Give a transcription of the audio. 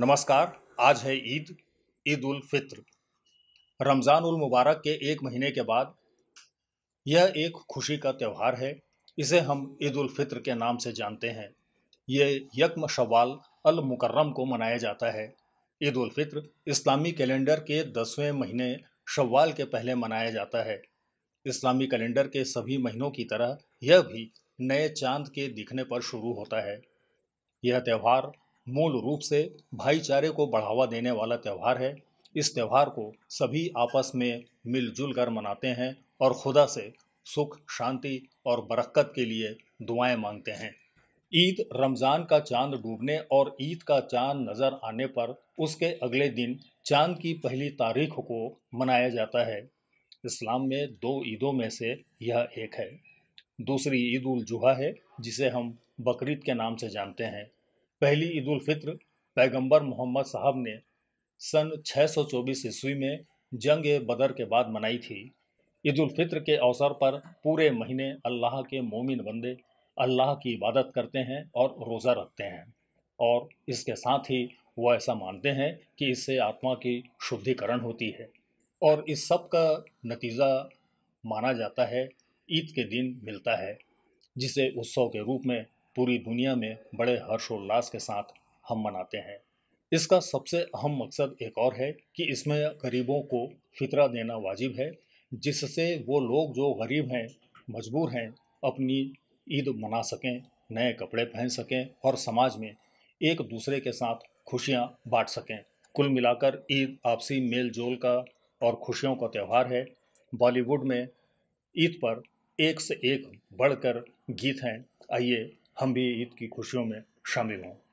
नमस्कार आज है ईद ईद उल फित्र रमज़ान उल मुबारक के एक महीने के बाद यह एक खुशी का त्यौहार है इसे हम ईद उल फित्र के नाम से जानते हैं ये यकम शवाल अल मुकर्रम को मनाया जाता है ईद उल फित्र इस्लामी कैलेंडर के दसवें महीने शवाल के पहले मनाया जाता है इस्लामी कैलेंडर के सभी महीनों की तरह यह भी नए चांद के दिखने पर शुरू होता है यह त्यौहार मूल रूप से भाईचारे को बढ़ावा देने वाला त्यौहार है इस त्यौहार को सभी आपस में मिलजुल कर मनाते हैं और खुदा से सुख शांति और बरक्कत के लिए दुआएं मांगते हैं ईद रमज़ान का चांद डूबने और ईद का चांद नज़र आने पर उसके अगले दिन चांद की पहली तारीख को मनाया जाता है इस्लाम में दो ईदों में से यह एक है दूसरी ईद उल जुहा है जिसे हम बकरीद के नाम से जानते हैं पहली ईद उल फित्र पैगंबर मोहम्मद साहब ने सन 624 ईस्वी में जंग बदर के बाद मनाई थी ईद उल फित्र के अवसर पर पूरे महीने अल्लाह के मोमिन बंदे अल्लाह की इबादत करते हैं और रोज़ा रखते हैं और इसके साथ ही वो ऐसा मानते हैं कि इससे आत्मा की शुद्धिकरण होती है और इस सब का नतीजा माना जाता है ईद के दिन मिलता है जिसे उत्सव के रूप में पूरी दुनिया में बड़े हर्षोल्लास के साथ हम मनाते हैं इसका सबसे अहम मकसद एक और है कि इसमें गरीबों को फितरा देना वाजिब है जिससे वो लोग जो गरीब हैं मजबूर हैं अपनी ईद मना सकें नए कपड़े पहन सकें और समाज में एक दूसरे के साथ खुशियां बांट सकें कुल मिलाकर ईद आपसी मेल जोल का और खुशियों का त्यौहार है बॉलीवुड में ईद पर एक से एक बढ़कर गीत हैं आइए हम भी ईद की खुशियों में शामिल हों